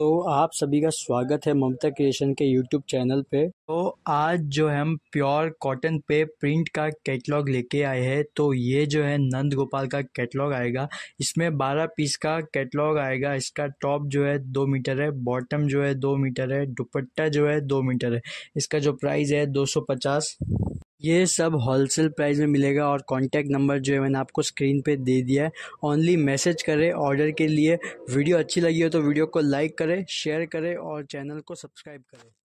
तो आप सभी का स्वागत है ममता क्रिएशन के यूट्यूब चैनल पे तो आज जो है हम प्योर कॉटन पे प्रिंट का कैटलॉग लेके आए हैं तो ये जो है नंद गोपाल का कैटलॉग आएगा इसमें 12 पीस का कैटलॉग आएगा इसका टॉप जो है दो मीटर है बॉटम जो है दो मीटर है दुपट्टा जो है दो मीटर है इसका जो प्राइस है दो सौ पचास ये सब होलसेल प्राइस में मिलेगा और कॉन्टैक्ट नंबर जो है मैंने आपको स्क्रीन पे दे दिया है ओनली मैसेज करें ऑर्डर के लिए वीडियो अच्छी लगी हो तो वीडियो को लाइक करें शेयर करें और चैनल को सब्सक्राइब करें